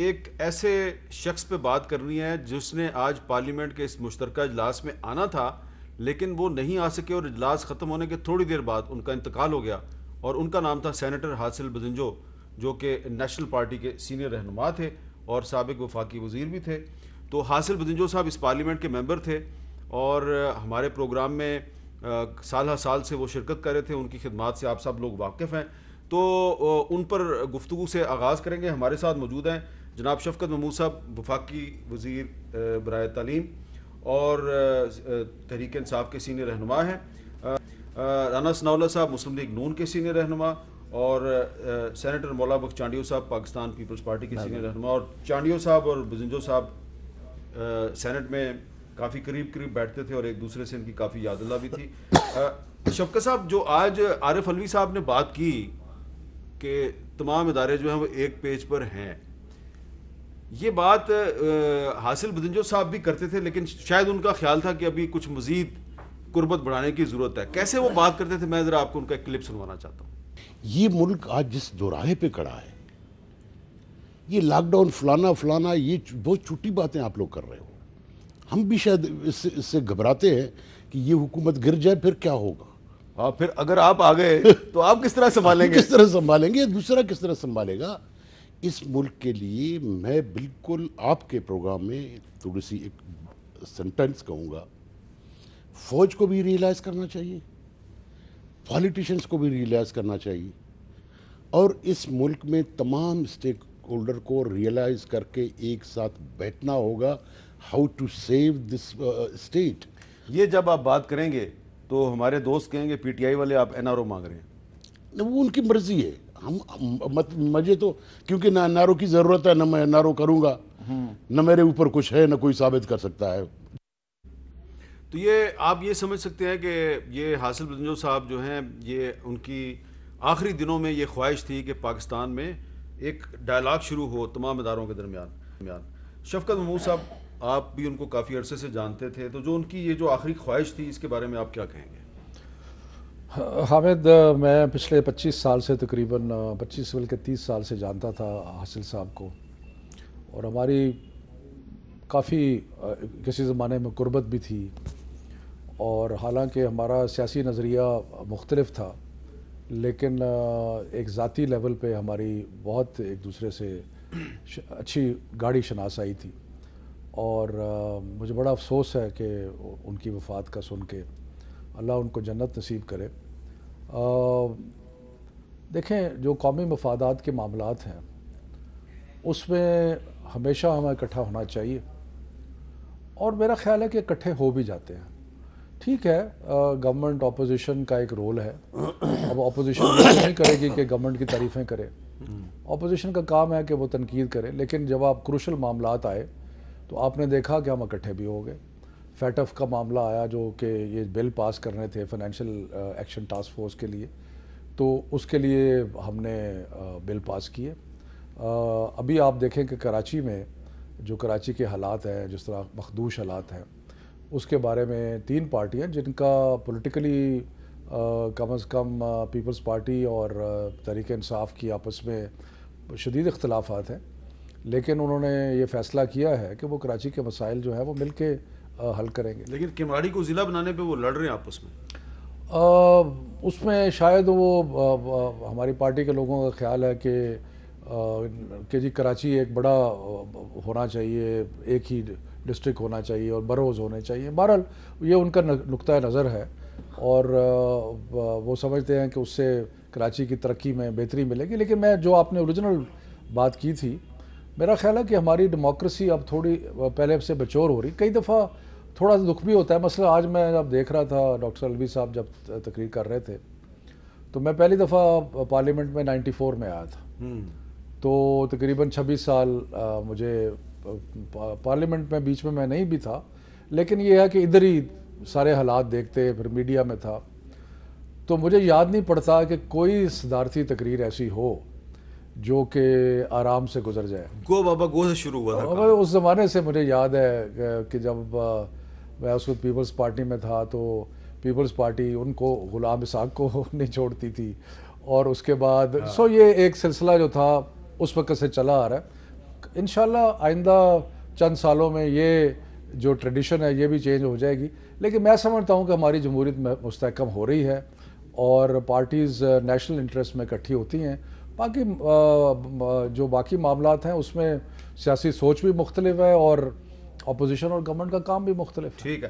एक ऐसे शख्स पे बात करनी है जिसने आज पार्लियामेंट के इस मुश्तर इजलास में आना था लेकिन वो नहीं आ सके और इजलास ख़त्म होने के थोड़ी देर बाद उनका इंतकाल हो गया और उनका नाम था सैनिटर हासिल बजंजो जो कि नेशनल पार्टी के सीनियर रहनुमा थे और सबक वफाकी वजीर भी थे तो हासिल बजंजो साहब इस पार्लियामेंट के मेम्बर थे और हमारे प्रोग्राम में साल साल से वो शिरकत कर रहे थे उनकी खिदमत से आप सब लोग वाकफ़ हैं तो उन पर गुफ्तु से आगाज़ करेंगे हमारे साथ मौजूद हैं जनाब शफकत महमूद साहब वफाकी वजीर बर तलीम और तहरीक इंसाफ के सीनियर रहनुमा हैं राना सनाउल्ला साहब मुस्लिम लीग नून के सीनियर रहनुमा और सेनेटर मौला बख चांडियो साहब पाकिस्तान पीपल्स पार्टी के सीनियर रहनुमा और चांडियो साहब और बजिंजो साहब सेनेट में काफ़ी करीब करीब बैठते थे और एक दूसरे से इनकी काफ़ी यादला भी थी शफकत साहब जो आज आरिफ अलवी साहब ने बात की कि तमाम इदारे जो हैं वो एक पेज पर हैं ये बात हासिल बदंजो साहब भी करते थे लेकिन शायद उनका ख्याल था कि अभी कुछ मजीद कुर्बत बढ़ाने की ज़रूरत है कैसे वो बात करते थे मैं ज़रा आपको उनका क्लिप सुनवाना चाहता हूँ ये मुल्क आज जिस दोराहे पे खड़ा है ये लॉकडाउन फलाना फलाना ये बहुत छोटी बातें आप लोग कर रहे हो हम भी शायद इससे इससे घबराते हैं कि ये हुकूमत गिर जाए फिर क्या होगा आ, हाँ, फिर अगर आप आ गए तो आप किस तरह संभालेंगे किस तरह संभालेंगे दूसरा किस तरह संभालेगा इस मुल्क के लिए मैं बिल्कुल आपके प्रोग्राम में थोड़ी सी एक सेंटेंस कहूँगा फौज को भी रियलाइज़ करना चाहिए पॉलिटिशियंस को भी रियलाइज़ करना चाहिए और इस मुल्क में तमाम स्टेक होल्डर को रियलाइज़ करके एक साथ बैठना होगा how to save this state ये जब आप बात करेंगे तो हमारे दोस्त कहेंगे पीटीआई वाले आप एनआरओ मांग रहे हैं वो उनकी मर्जी है हम मत मजे तो क्योंकि ना नारो की ज़रूरत है ना मैं नारो करूंगा न मेरे ऊपर कुछ है ना कोई साबित कर सकता है तो ये आप ये समझ सकते हैं कि ये हासिल बंजो साहब जो हैं ये उनकी आखिरी दिनों में ये ख्वाहिश थी कि पाकिस्तान में एक डायलाग शुरू हो तमाम इदारों के दरमियान दरमियान शफकत महमूद साहब आप भी उनको काफ़ी अरसे से जानते थे तो जो उनकी ये जो आखिरी ख्वाहिश थी इसके बारे में आप क्या कहेंगे हामिद मैं पिछले 25 साल से तकरीबन 25 से बल्कि 30 साल से जानता था हासिल साहब को और हमारी काफ़ी किसी ज़माने में गुर्बत भी थी और हालांकि हमारा सियासी नज़रिया मुख्तलफ था लेकिन एक ज़ाती लेवल पे हमारी बहुत एक दूसरे से अच्छी गाड़ी शनास आई थी और मुझे बड़ा अफसोस है कि उनकी वफ़ात का सुन के अल्लाह उनको जन्नत नसीब करे देखें जो कौमी मफादात के मामला हैं उसमें हमेशा हमें इकट्ठा होना चाहिए और मेरा ख्याल है कि इकट्ठे हो भी जाते हैं ठीक है गवर्नमेंट अपोजिशन का एक रोल है अब अपोजिशन तो नहीं करेगी कि गवर्नमेंट की तारीफ़ें करे अपोजिशन का काम है कि वो तनकीद करे लेकिन जब आप क्रूशल मामला आए तो आपने देखा कि हम इकट्ठे भी हो गए फैटफ का मामला आया जो कि ये बिल पास कर रहे थे फाइनेंशियल एक्शन टास्क फोर्स के लिए तो उसके लिए हमने uh, बिल पास किए uh, अभी आप देखें कि कराची में जो कराची के हालात हैं जिस तरह मखदूश हालात हैं उसके बारे में तीन पार्टियाँ जिनका पोलिटिकली uh, कम अज़ कम पीपल्स पार्टी और तहरीक इंसाफ की आपस में शदीद इख्तलाफात हैं लेकिन उन्होंने ये फ़ैसला किया है कि वो कराची के मसाइल जो है वो मिल के हल करेंगे लेकिन किमाड़ी को ज़िला बनाने पे वो लड़ रहे हैं आपस में उसमें शायद वो आ, आ, हमारी पार्टी के लोगों का ख्याल है कि कि जी कराची एक बड़ा होना चाहिए एक ही डिस्ट्रिक्ट होना चाहिए और बरोज़ होने चाहिए बहरहाल ये उनका नुकतः नज़र है और वो समझते हैं कि उससे कराची की तरक्की में बेहतरी मिलेगी लेकिन मैं जो आपने ओरिजिनल बात की थी मेरा ख्याल है कि हमारी डेमोक्रेसी अब थोड़ी पहले से बचोर हो रही कई दफ़ा थोड़ा सा दुख भी होता है मसला आज मैं जब देख रहा था डॉक्टर अलवी साहब जब तकरीर कर रहे थे तो मैं पहली दफ़ा पार्लियामेंट में 94 में आया था हम्म। तो तकरीबन 26 साल आ, मुझे पार्लियामेंट में बीच में मैं नहीं भी था लेकिन यह है कि इधर ही सारे हालात देखते फिर मीडिया में था तो मुझे याद नहीं पड़ता कि कोई सदारती तकरीर ऐसी हो जो कि आराम से गुजर जाए गो बाबा गो से शुरू हुआ था उस ज़माने से मुझे याद है कि जब मैं उस पीपल्स पार्टी में था तो पीपल्स पार्टी उनको गुलाम इसाक को नहीं छोड़ती थी और उसके बाद सो हाँ। ये एक सिलसिला जो था उस वक्त से चला आ रहा है इन आइंदा चंद सालों में ये जो ट्रेडिशन है ये भी चेंज हो जाएगी लेकिन मैं समझता हूँ कि हमारी जमहूरीत मुस्तकम हो रही है और पार्टीज़ नेशनल uh, इंटरेस्ट में इकट्ठी होती हैं बाकी uh, जो बाकी मामला हैं उसमें सियासी सोच भी मुख्तलिफ है और अपोजिशन और गवर्नमेंट का काम भी मुख्तलिफ ठीक है